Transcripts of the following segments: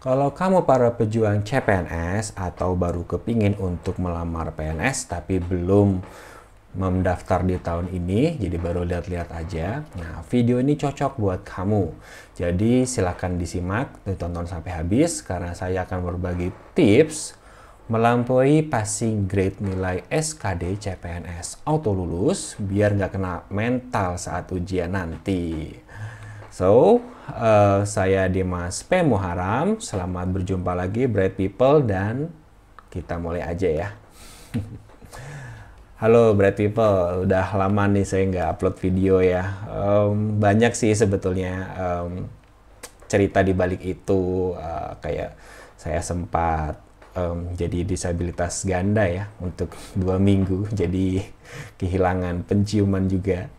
Kalau kamu para pejuang CPNS atau baru kepingin untuk melamar PNS tapi belum mendaftar di tahun ini, jadi baru lihat-lihat aja. Nah, video ini cocok buat kamu. Jadi silahkan disimak, ditonton sampai habis karena saya akan berbagi tips melampaui passing grade nilai SKD CPNS auto lulus biar nggak kena mental saat ujian nanti. So, uh, saya Dimas P. Muharam. Selamat berjumpa lagi Bright People dan kita mulai aja ya. Halo Bright People, udah lama nih saya nggak upload video ya. Um, banyak sih sebetulnya um, cerita di balik itu uh, kayak saya sempat um, jadi disabilitas ganda ya untuk dua minggu, jadi kehilangan penciuman juga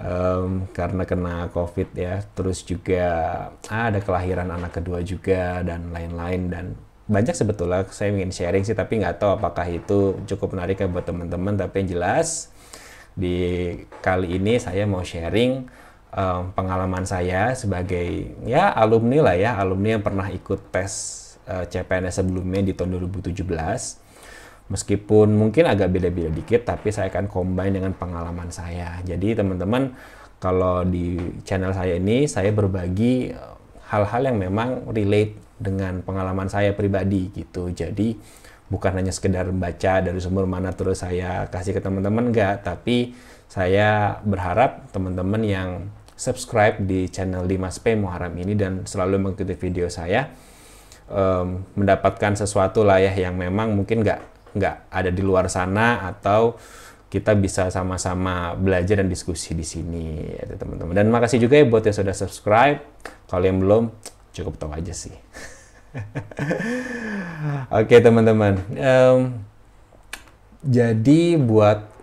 um, karena kena covid ya terus juga ah, ada kelahiran anak kedua juga dan lain-lain dan banyak sebetulnya saya ingin sharing sih tapi nggak tahu apakah itu cukup menarik ya buat teman-teman tapi yang jelas di kali ini saya mau sharing um, pengalaman saya sebagai ya alumni lah ya alumni yang pernah ikut tes uh, eh, CPNS sebelumnya di tahun 2017 Meskipun mungkin agak beda-beda dikit, tapi saya akan combine dengan pengalaman saya. Jadi teman-teman, kalau di channel saya ini, saya berbagi eh, hal-hal yang memang relate dengan pengalaman saya pribadi gitu. Jadi bukan hanya sekedar baca dari sumber mana terus saya kasih ke teman-teman enggak, tapi saya berharap teman-teman yang subscribe di channel Dimas P Muharam ini dan selalu mengikuti video saya um, mendapatkan sesuatu lah ya yang memang mungkin nggak nggak ada di luar sana atau kita bisa sama-sama belajar dan diskusi di sini ya teman-teman dan makasih juga ya buat yang sudah subscribe kalau yang belum cukup tahu aja sih oke okay, teman-teman um, jadi buat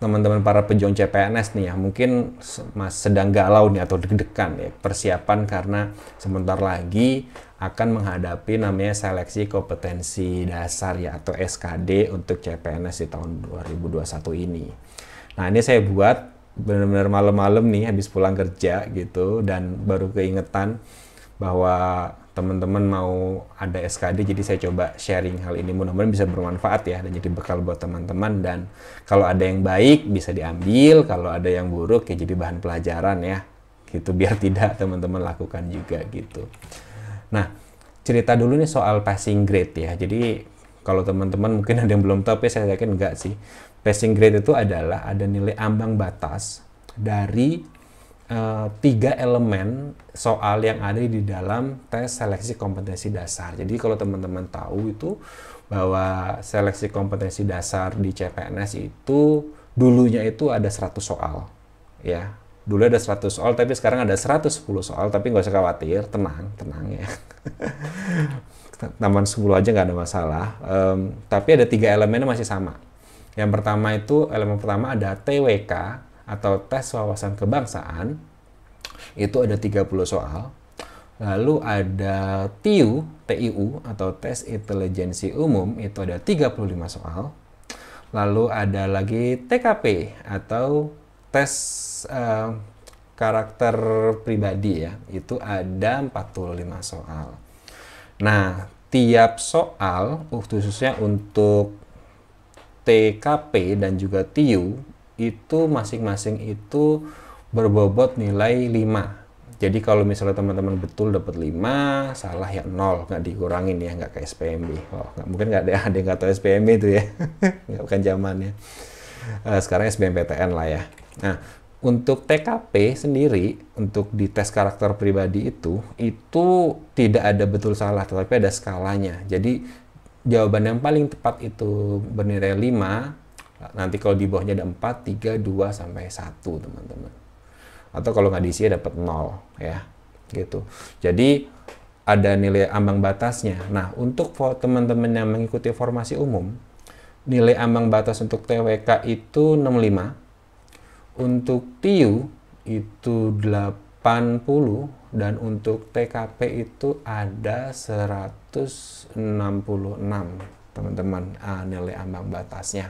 teman-teman para pejuang CPNS nih ya mungkin mas sedang galau nih atau deg-degan ya persiapan karena sebentar lagi akan menghadapi namanya seleksi kompetensi dasar ya atau SKD untuk CPNS di tahun 2021 ini. Nah ini saya buat benar-benar malam-malam nih habis pulang kerja gitu dan baru keingetan bahwa teman-teman mau ada SKD jadi saya coba sharing hal ini mudah-mudahan bisa bermanfaat ya dan jadi bekal buat teman-teman dan kalau ada yang baik bisa diambil kalau ada yang buruk ya jadi bahan pelajaran ya gitu biar tidak teman-teman lakukan juga gitu. Nah, cerita dulu nih soal passing grade ya. Jadi kalau teman-teman mungkin ada yang belum tahu, tapi saya yakin enggak sih. Passing grade itu adalah ada nilai ambang batas dari uh, tiga elemen soal yang ada di dalam tes seleksi kompetensi dasar. Jadi kalau teman-teman tahu itu bahwa seleksi kompetensi dasar di CPNS itu dulunya itu ada 100 soal ya dulu ada 100 soal tapi sekarang ada 110 soal tapi nggak usah khawatir tenang tenang ya taman 10 aja nggak ada masalah um, tapi ada tiga elemennya masih sama yang pertama itu elemen pertama ada TWK atau tes wawasan kebangsaan itu ada 30 soal lalu ada TIU TIU atau tes intelijensi umum itu ada 35 soal lalu ada lagi TKP atau tes Eh, karakter pribadi ya, itu ada 45 soal. Nah, tiap soal uh, khususnya untuk TKP dan juga TIU itu masing-masing itu berbobot nilai 5. Jadi kalau misalnya teman-teman betul dapat 5, salah ya 0, nggak dikurangin ya, nggak ke SPMB. Oh, nggak, mungkin nggak ada, ada yang nggak tahu SPMB itu ya, nggak bukan zamannya. Uh, sekarang SBMPTN lah ya. Nah, untuk TKP sendiri, untuk di tes karakter pribadi itu, itu tidak ada betul salah, tetapi ada skalanya. Jadi jawaban yang paling tepat itu bernilai 5, nanti kalau di bawahnya ada 4, 3, 2, sampai 1 teman-teman. Atau kalau nggak diisi ya dapat 0 ya, gitu. Jadi ada nilai ambang batasnya. Nah, untuk teman-teman yang mengikuti formasi umum, nilai ambang batas untuk TWK itu 65, untuk TIU itu 80 dan untuk TKP itu ada 166 teman-teman uh, nilai ambang batasnya.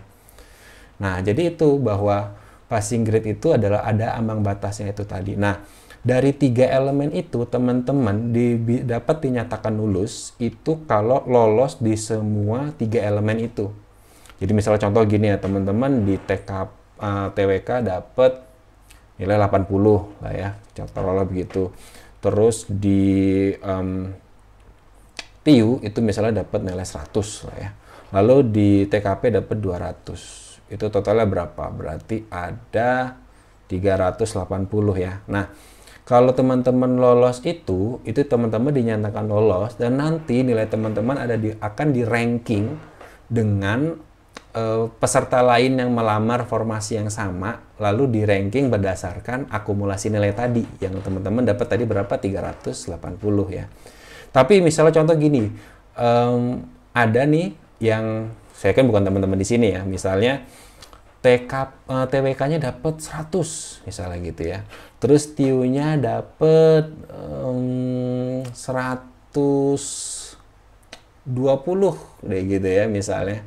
Nah, jadi itu bahwa passing grade itu adalah ada ambang batasnya itu tadi. Nah, dari tiga elemen itu teman-teman di, dapat dinyatakan lulus itu kalau lolos di semua tiga elemen itu. Jadi misalnya contoh gini ya teman-teman di TKP uh, eh, TWK dapat nilai 80 lah ya contohnya begitu terus di um, TIU itu misalnya dapat nilai 100 lah ya lalu di TKP dapat 200 itu totalnya berapa berarti ada 380 ya nah kalau teman-teman lolos itu itu teman-teman dinyatakan lolos dan nanti nilai teman-teman ada di akan di ranking dengan Eh, peserta lain yang melamar formasi yang sama lalu di ranking berdasarkan akumulasi nilai tadi yang teman-teman dapat tadi berapa 380 ya tapi misalnya contoh gini um, ada nih yang saya kan bukan teman-teman di sini ya misalnya TK uh, eh, TWK-nya dapat 100 misalnya gitu ya terus TU nya dapat um, 120 deh gitu ya misalnya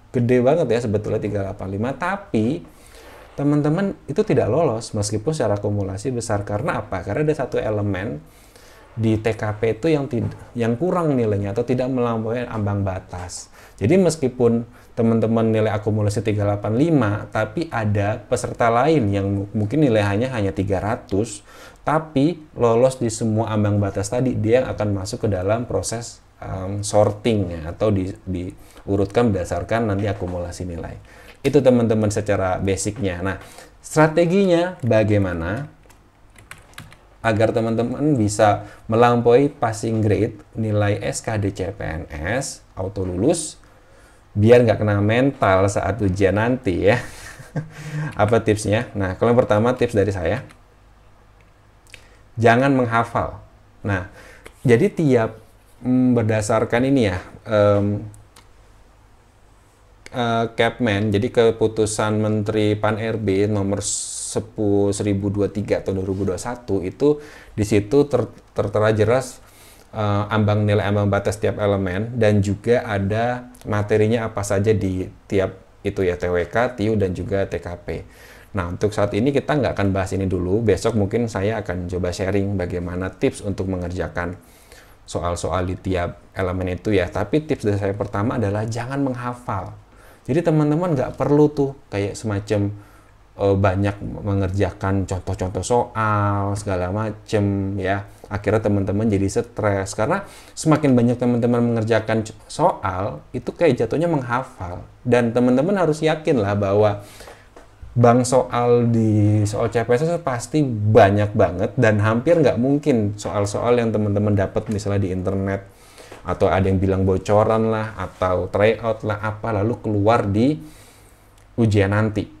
gede banget ya sebetulnya 385 tapi teman-teman itu tidak lolos meskipun secara akumulasi besar karena apa? Karena ada satu elemen di TKP itu yang tidak yang kurang nilainya atau tidak melampaui ambang batas. Jadi meskipun teman-teman nilai akumulasi 385 tapi ada peserta lain yang mungkin nilai hanya hanya 300 tapi lolos di semua ambang batas tadi dia akan masuk ke dalam proses um, sorting ya, atau di, diurutkan berdasarkan nanti akumulasi nilai. Itu teman-teman secara basicnya. Nah, strateginya bagaimana agar teman-teman bisa melampaui passing grade nilai SKD CPNS auto lulus biar nggak kena mental saat ujian nanti ya. Apa tipsnya? Nah, kalau yang pertama tips dari saya, jangan menghafal. Nah, jadi tiap mm, berdasarkan ini ya um, uh, Capman, jadi keputusan Menteri Pan RB nomor 10.023 tahun 2021 itu di situ ter, tertera jelas uh, ambang nilai ambang batas tiap elemen dan juga ada materinya apa saja di tiap itu ya TWK, TIU dan juga TKP. Nah untuk saat ini kita nggak akan bahas ini dulu. Besok mungkin saya akan coba sharing bagaimana tips untuk mengerjakan soal-soal di tiap elemen itu ya. Tapi tips dari saya pertama adalah jangan menghafal. Jadi teman-teman nggak perlu tuh kayak semacam e, banyak mengerjakan contoh-contoh soal segala macem ya. Akhirnya teman-teman jadi stres karena semakin banyak teman-teman mengerjakan soal itu kayak jatuhnya menghafal dan teman-teman harus yakin lah bahwa bang soal di soal CPNS itu pasti banyak banget dan hampir nggak mungkin soal-soal yang teman-teman dapat misalnya di internet atau ada yang bilang bocoran lah atau tryout lah apa lalu keluar di ujian nanti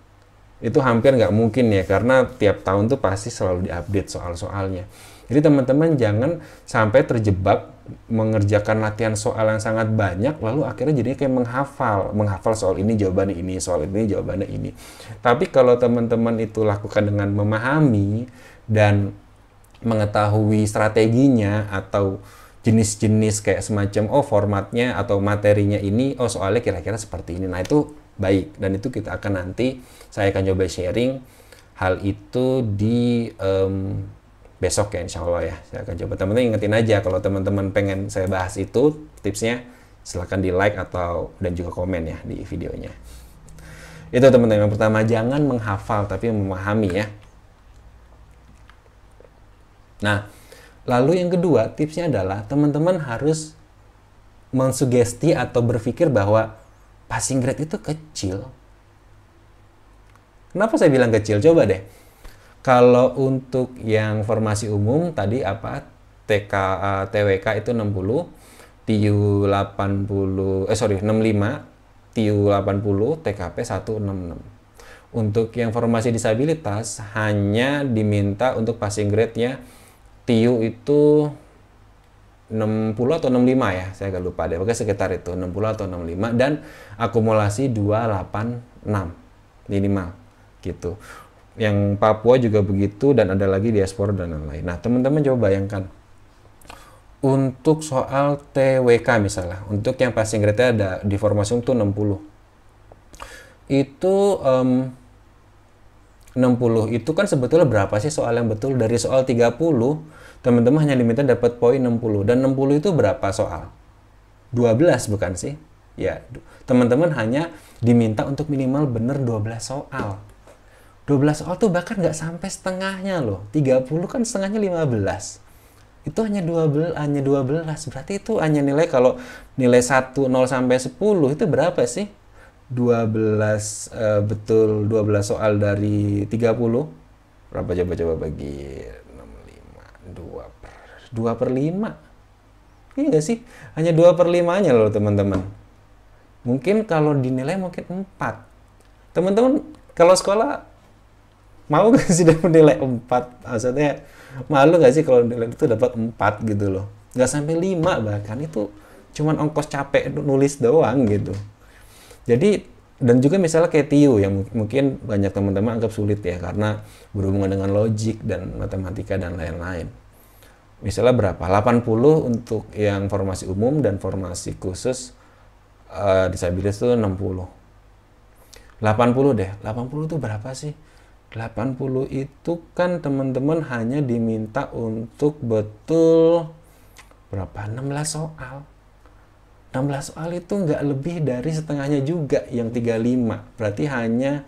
itu hampir nggak mungkin ya karena tiap tahun tuh pasti selalu diupdate soal-soalnya. Jadi teman-teman jangan sampai terjebak mengerjakan latihan soal yang sangat banyak lalu akhirnya jadi kayak menghafal, menghafal soal ini jawabannya ini, soal ini jawabannya ini. Tapi kalau teman-teman itu lakukan dengan memahami dan mengetahui strateginya atau jenis-jenis kayak semacam oh formatnya atau materinya ini oh soalnya kira-kira seperti ini. Nah, itu baik dan itu kita akan nanti saya akan coba sharing hal itu di um, besok ya insya Allah ya saya akan coba teman-teman ingetin aja kalau teman-teman pengen saya bahas itu tipsnya silahkan di like atau dan juga komen ya di videonya itu teman-teman yang pertama jangan menghafal tapi memahami ya nah lalu yang kedua tipsnya adalah teman-teman harus mensugesti atau berpikir bahwa passing grade itu kecil. Kenapa saya bilang kecil? Coba deh. Kalau untuk yang formasi umum tadi apa? TK, eh, TWK itu 60, TU 80, eh sorry 65, TU 80, TKP 166 untuk yang formasi disabilitas hanya diminta untuk passing grade-nya TIU itu 60 atau 65 ya, saya agak lupa deh. Pokoknya sekitar itu 60 atau 65 dan akumulasi 286 minimal gitu. Yang Papua juga begitu dan ada lagi diaspora dan lain-lain. Nah, teman-teman coba bayangkan untuk soal TWK misalnya, untuk yang passing grade ada di formasi itu 60. Itu um, 60 itu kan sebetulnya berapa sih soal yang betul dari soal 30 teman-teman hanya limited dapat poin 60 dan 60 itu berapa soal 12 bukan sih ya teman-teman hanya diminta untuk minimal bener 12 soal 12 soal tuh bahkan nggak sampai setengahnya loh 30 kan setengahnya 15 itu hanya 12 hanya 12 berarti itu hanya nilai kalau nilai 1 0 sampai 10 itu berapa sih 12 uh, eh, betul 12 soal dari 30 berapa coba coba bagi 2 per 5. Iya nggak sih? Hanya 2 per 5 aja loh teman-teman. Mungkin kalau dinilai mungkin 4. Teman-teman kalau sekolah mau gak sih dapat nilai 4? Maksudnya malu gak sih kalau nilai itu dapat 4 gitu loh. Gak sampai 5 bahkan itu cuman ongkos capek nulis doang gitu. Jadi dan juga misalnya kayak TIU yang mungkin banyak teman-teman anggap sulit ya karena berhubungan dengan logik dan matematika dan lain-lain misalnya berapa? 80 untuk yang formasi umum dan formasi khusus uh, disabilitas itu 60. 80 deh. 80 itu berapa sih? 80 itu kan teman-teman hanya diminta untuk betul berapa? 16 soal. 16 soal itu nggak lebih dari setengahnya juga yang 35. Berarti hanya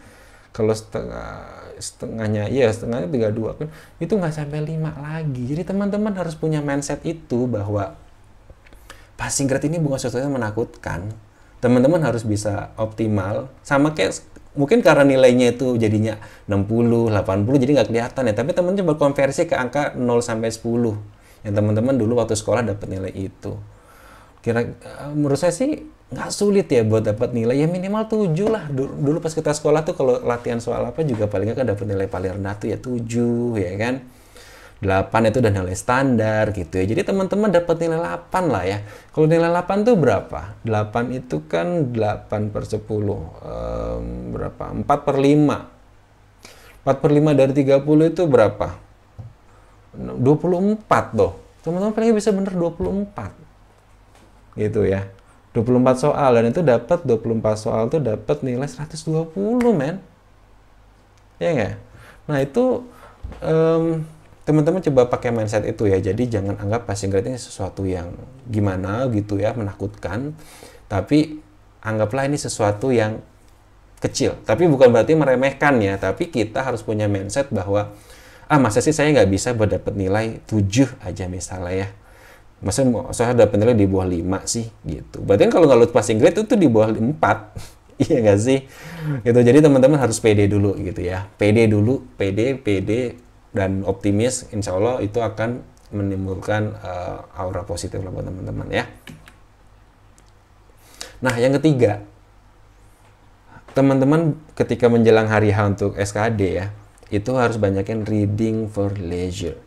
kalau setengah setengahnya ya setengahnya 32 kan itu nggak sampai 5 lagi jadi teman-teman harus punya mindset itu bahwa passing grade ini bukan sesuatu yang menakutkan teman-teman harus bisa optimal sama kayak mungkin karena nilainya itu jadinya 60, 80 jadi nggak kelihatan ya tapi teman-teman coba konversi ke angka 0 sampai 10 yang teman-teman dulu waktu sekolah dapat nilai itu kira eh, menurut saya sih nggak sulit ya buat dapat nilai ya minimal 7 lah dulu, dulu pas kita sekolah tuh kalau latihan soal apa juga paling kan dapat nilai paling rendah tuh ya 7 ya kan 8 itu udah nilai standar gitu ya. Jadi teman-teman dapat nilai 8 lah ya. Kalau nilai 8 tuh berapa? 8 itu kan 8 per 10. Um, berapa? 4 per 5. 4 per 5 dari 30 itu berapa? 24 tuh. Teman-teman paling bisa bener 24 gitu ya 24 soal dan itu dapat 24 soal itu dapat nilai 120 men ya nggak nah itu um, teman-teman coba pakai mindset itu ya jadi jangan anggap passing grade ini sesuatu yang gimana gitu ya menakutkan tapi anggaplah ini sesuatu yang kecil tapi bukan berarti meremehkan ya tapi kita harus punya mindset bahwa ah masa sih saya nggak bisa berdapat nilai 7 aja misalnya ya masa saya ada penilaian di bawah 5 sih gitu berarti kan kalau nggak lulus passing grade itu di bawah 4 iya nggak sih gitu jadi teman-teman harus PD dulu gitu ya PD dulu PD, PD, dan optimis insya Allah itu akan menimbulkan uh, aura positif lah buat teman-teman ya nah yang ketiga teman-teman ketika menjelang hari H untuk SKD ya itu harus banyakin reading for leisure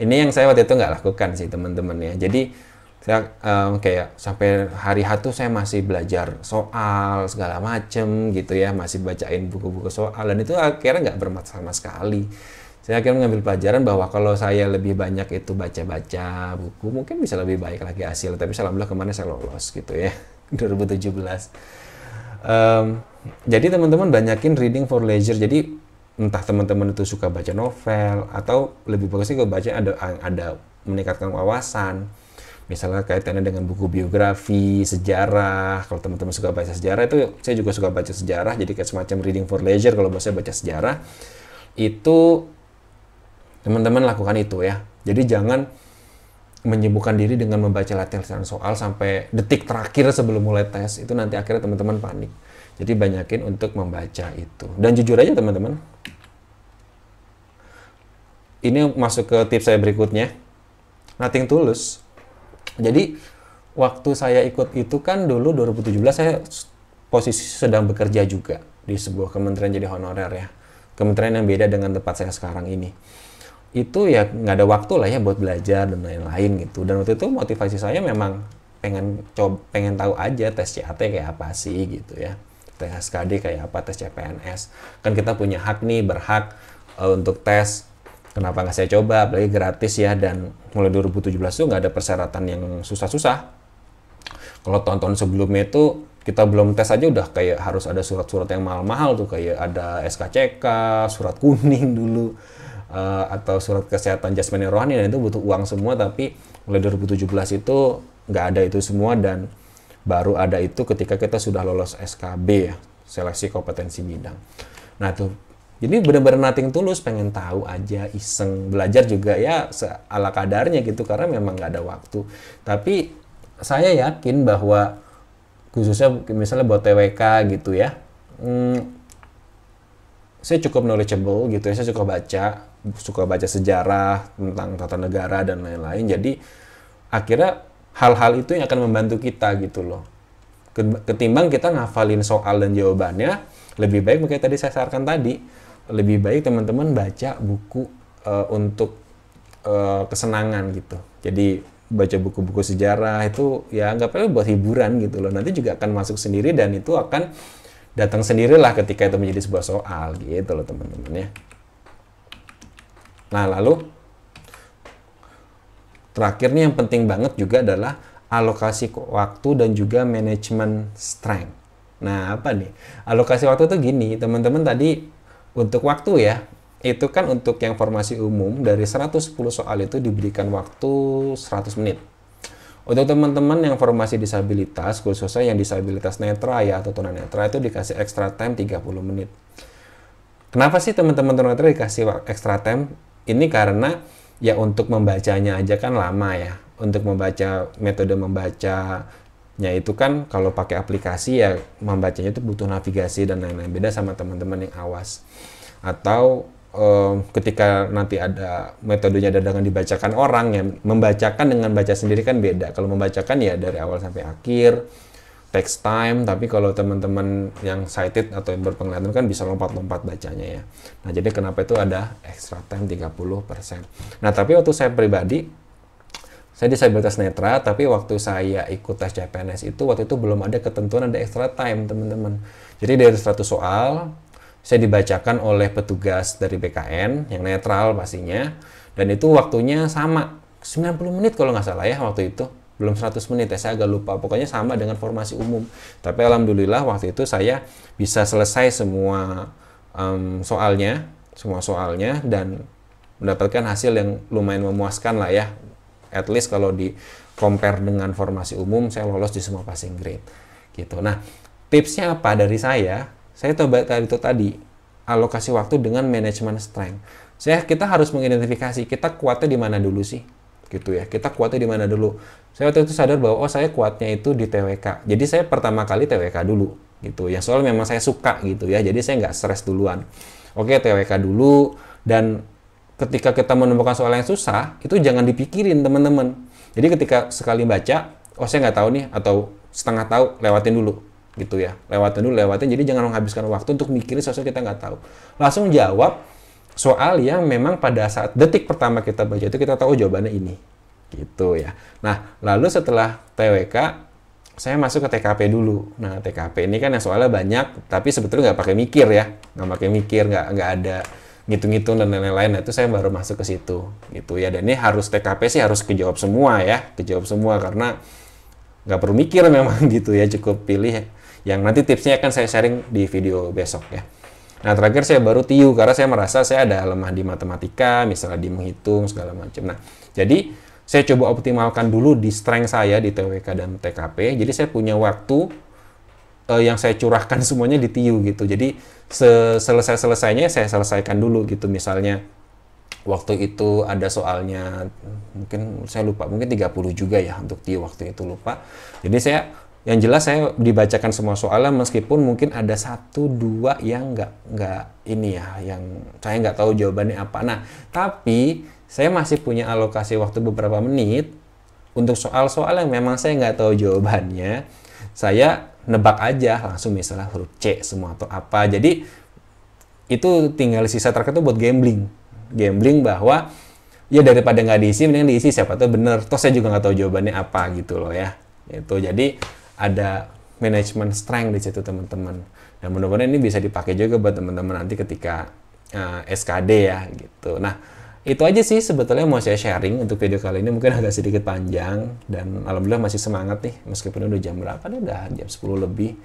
ini yang saya waktu itu nggak lakukan sih teman-teman ya jadi saya um, kayak sampai hari hatu saya masih belajar soal segala macem gitu ya masih bacain buku-buku soal dan itu akhirnya nggak bermat sama sekali saya akhirnya mengambil pelajaran bahwa kalau saya lebih banyak itu baca-baca buku mungkin bisa lebih baik lagi hasil tapi alhamdulillah kemana saya lolos gitu ya 2017 um, jadi teman-teman banyakin reading for leisure jadi entah teman-teman itu suka baca novel atau lebih bagusnya kalau baca ada ada meningkatkan wawasan misalnya kaitannya dengan buku biografi sejarah kalau teman-teman suka baca sejarah itu saya juga suka baca sejarah jadi kayak semacam reading for leisure kalau saya baca sejarah itu teman-teman lakukan itu ya jadi jangan menyibukkan diri dengan membaca latihan soal sampai detik terakhir sebelum mulai tes itu nanti akhirnya teman-teman panik jadi banyakin untuk membaca itu. Dan jujur aja teman-teman, ini masuk ke tips saya berikutnya. Nothing tulus. Jadi waktu saya ikut itu kan dulu 2017 saya posisi sedang bekerja juga di sebuah kementerian jadi honorer ya. Kementerian yang beda dengan tempat saya sekarang ini itu ya nggak ada waktu lah ya buat belajar dan lain-lain gitu dan waktu itu motivasi saya memang pengen coba pengen tahu aja tes CAT kayak apa sih gitu ya tes SKD kayak apa tes CPNS kan kita punya hak nih berhak uh, untuk tes kenapa nggak saya coba apalagi gratis ya dan mulai 2017 tuh nggak ada persyaratan yang susah-susah kalau tahun-tahun sebelumnya itu kita belum tes aja udah kayak harus ada surat-surat yang mahal-mahal tuh kayak ada SKCK surat kuning dulu uh, atau surat kesehatan jasmani rohani dan itu butuh uang semua tapi mulai 2017 itu nggak ada itu semua dan Baru ada itu ketika kita sudah lolos SKB ya, seleksi kompetensi bidang. Nah tuh, jadi benar-benar nothing tulus, pengen tahu aja, iseng, belajar juga ya ala kadarnya gitu karena memang nggak ada waktu. Tapi saya yakin bahwa khususnya misalnya buat TWK gitu ya, hmm, saya cukup knowledgeable gitu ya, saya suka baca, suka baca sejarah tentang tata negara dan lain-lain. Jadi akhirnya hal-hal itu yang akan membantu kita gitu loh ketimbang kita ngafalin soal dan jawabannya lebih baik makanya tadi saya sarankan tadi lebih baik teman-teman baca buku uh, untuk uh, kesenangan gitu jadi baca buku-buku sejarah itu ya nggak anggapnya buat hiburan gitu loh nanti juga akan masuk sendiri dan itu akan datang sendirilah ketika itu menjadi sebuah soal gitu loh teman-teman ya nah lalu Terakhirnya yang penting banget juga adalah alokasi waktu dan juga manajemen strength. Nah, apa nih? Alokasi waktu tuh gini, teman-teman tadi untuk waktu ya, itu kan untuk yang formasi umum dari 110 soal itu diberikan waktu 100 menit. Untuk teman-teman yang formasi disabilitas, khususnya yang disabilitas netra ya atau tunanetra itu dikasih extra time 30 menit. Kenapa sih teman-teman tunanetra dikasih extra time? Ini karena ya untuk membacanya aja kan lama ya untuk membaca metode membacanya itu kan kalau pakai aplikasi ya membacanya itu butuh navigasi dan lain-lain beda sama teman-teman yang awas atau um, ketika nanti ada metodenya ada dengan dibacakan orang ya membacakan dengan baca sendiri kan beda kalau membacakan ya dari awal sampai akhir text time, tapi kalau teman-teman yang cited atau yang berpenglihatan kan bisa lompat-lompat bacanya ya. Nah, jadi kenapa itu ada extra time 30%. Nah, tapi waktu saya pribadi, saya disabilitas netra, tapi waktu saya ikut tes CPNS itu, waktu itu belum ada ketentuan ada extra time, teman-teman. Jadi dari 100 soal, saya dibacakan oleh petugas dari BKN, yang netral pastinya, dan itu waktunya sama, 90 menit kalau nggak salah ya waktu itu belum 100 menit ya saya agak lupa pokoknya sama dengan formasi umum tapi alhamdulillah waktu itu saya bisa selesai semua um, soalnya semua soalnya dan mendapatkan hasil yang lumayan memuaskan lah ya at least kalau di compare dengan formasi umum saya lolos di semua passing grade gitu nah tipsnya apa dari saya saya coba tadi itu tadi alokasi waktu dengan manajemen strength saya kita harus mengidentifikasi kita kuatnya di mana dulu sih gitu ya kita kuatnya di mana dulu saya waktu itu sadar bahwa oh saya kuatnya itu di TWK jadi saya pertama kali TWK dulu gitu ya soal memang saya suka gitu ya jadi saya nggak stres duluan oke TWK dulu dan ketika kita menemukan soal yang susah itu jangan dipikirin teman-teman jadi ketika sekali baca oh saya nggak tahu nih atau setengah tahu lewatin dulu gitu ya lewatin dulu lewatin jadi jangan menghabiskan waktu untuk mikirin sesuatu kita nggak tahu langsung jawab soal yang memang pada saat detik pertama kita baca itu kita tahu jawabannya ini gitu ya. Nah, lalu setelah TWK saya masuk ke TKP dulu. Nah, TKP ini kan yang soalnya banyak, tapi sebetulnya nggak pakai mikir ya, nggak pakai mikir, nggak nggak ada ngitung-ngitung dan lain-lain. Nah, itu saya baru masuk ke situ, gitu ya. Dan ini harus TKP sih harus kejawab semua ya, kejawab semua karena nggak perlu mikir memang gitu ya, cukup pilih. Yang nanti tipsnya akan saya sharing di video besok ya. Nah, terakhir saya baru TIU karena saya merasa saya ada lemah di matematika, misalnya di menghitung segala macam. Nah, jadi saya coba optimalkan dulu di strength saya di TWK dan TKP. Jadi saya punya waktu uh, yang saya curahkan semuanya di TIU gitu. Jadi selesai-selesainya saya selesaikan dulu gitu. Misalnya waktu itu ada soalnya mungkin saya lupa, mungkin 30 juga ya untuk TIU waktu itu lupa. Jadi saya yang jelas saya dibacakan semua soalnya meskipun mungkin ada satu dua yang nggak nggak ini ya yang saya nggak tahu jawabannya apa. Nah tapi saya masih punya alokasi waktu beberapa menit untuk soal-soal yang memang saya nggak tahu jawabannya. Saya nebak aja langsung misalnya huruf C semua atau apa. Jadi itu tinggal sisa terakhir itu buat gambling. Gambling bahwa ya daripada nggak diisi mending diisi siapa tuh bener. Toh saya juga nggak tahu jawabannya apa gitu loh ya. Itu jadi ada manajemen strength di situ teman-teman. Dan mudah-mudahan ini bisa dipakai juga buat teman-teman nanti ketika uh, eh, SKD ya gitu. Nah, itu aja sih sebetulnya mau saya sharing untuk video kali ini mungkin agak sedikit panjang dan alhamdulillah masih semangat nih meskipun udah jam berapa nih udah jam 10 lebih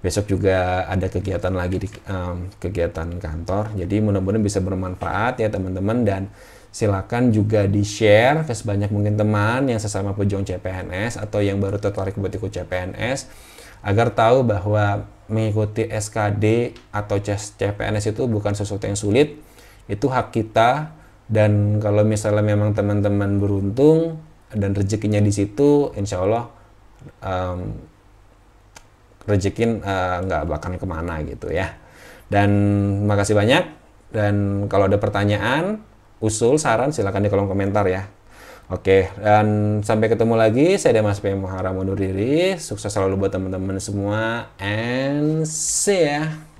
besok juga ada kegiatan lagi di um, kegiatan kantor jadi mudah-mudahan bisa bermanfaat ya teman-teman dan silakan juga di share ke sebanyak mungkin teman yang sesama pejuang CPNS atau yang baru tertarik buat ikut CPNS agar tahu bahwa mengikuti SKD atau CPNS itu bukan sesuatu yang sulit itu hak kita dan kalau misalnya memang teman-teman beruntung dan rezekinya di situ, insya Allah um, rezekin eh, nggak uh, bahkan kemana gitu ya. Dan makasih banyak. Dan kalau ada pertanyaan, usul, saran silahkan di kolom komentar ya. Oke, dan sampai ketemu lagi. Saya Mas P. Muharam undur diri. Sukses selalu buat teman-teman semua. And see ya.